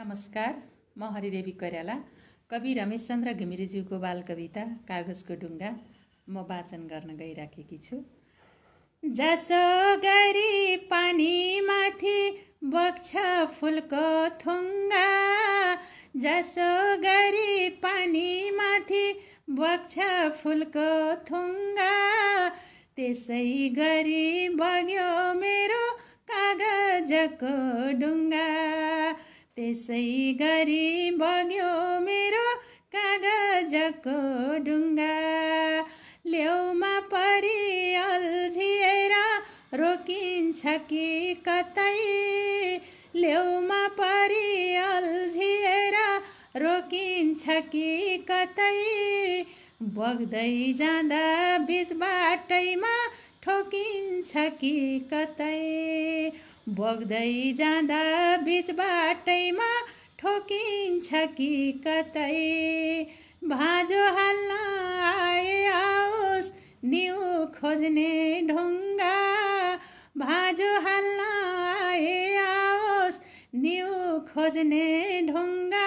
नमस्कार म हरिदेवी कोइराला कवि रमेशचन्द्र घिमिरेज्यूको बाल कविता कागजको ढुङ्गा म वाचन गर्न गइराखेकी छु जसो गरी पानीमाथि बग्छ फुलको थुङ्गा जसो गरी पानीमाथि बग्छ फुलको थुङ्गा त्यसै गरी बग्यो मेरो कागजको ढुङ्गा त्यसै गरी बग्यो मेरो कागजको ढुङ्गा लेउमा परि अल्झिएर रोकिन्छ कि कतै लेउमा परि अल्झिएर रोकिन्छ कि कतै बग्दै जाँदा बिचबाटैमा ठोकिन्छ कि कतै बग्दै जाँदा बिच बाटैमा ठोकिन्छ कि कतै भाजो हाल्न आए आओस् न्यु खोज्ने ढुङ्गा भाजो हाल्न आए आओस् न्यु खोज्ने ढुङ्गा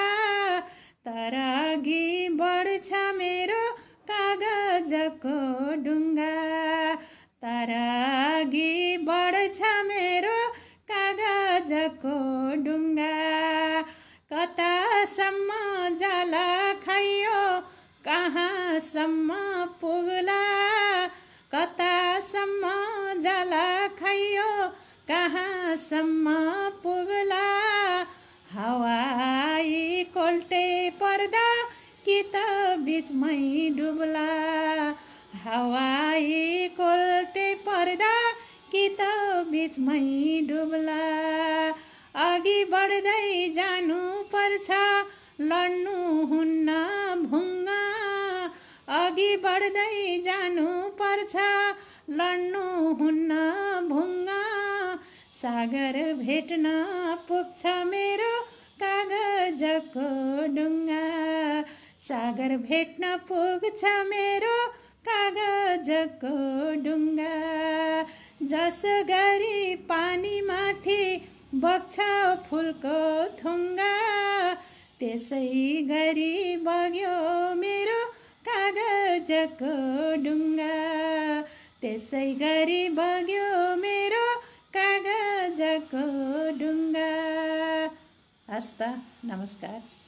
तर अघि बढ्छ मेरो कागजको ढुङ्गा तर अघि बढ्छ को ढुङ्गा कतासम्म जल खाइयो कहाँसम्म पुग्ला कतासम्म जल खाइयो कहाँसम्म पुग्ला हवाई कोल्टे पर्दा कि त बिचमै डुब्ला हवाई कोल्टे पर्दा कि त बिचमै डुब्ला अघि बढ्दै पर्छ लड्नु हुन्न भुङ्गा अघि बढ्दै पर्छ लड्नु हुन्न भुङ्गा सागर भेट्न पुग्छ मेरो कागजको ढुङ्गा सागर भेट्न पुग्छ मेरो कागजको ढुङ्गा जस गरी पानीमाथि बग्छ फुलको थुङ्गा त्यसै गरी बग्यो मेरो कागजको ढुङ्गा त्यसै गरी बग्यो मेरो कागजको ढुङ्गा हस्त नमस्कार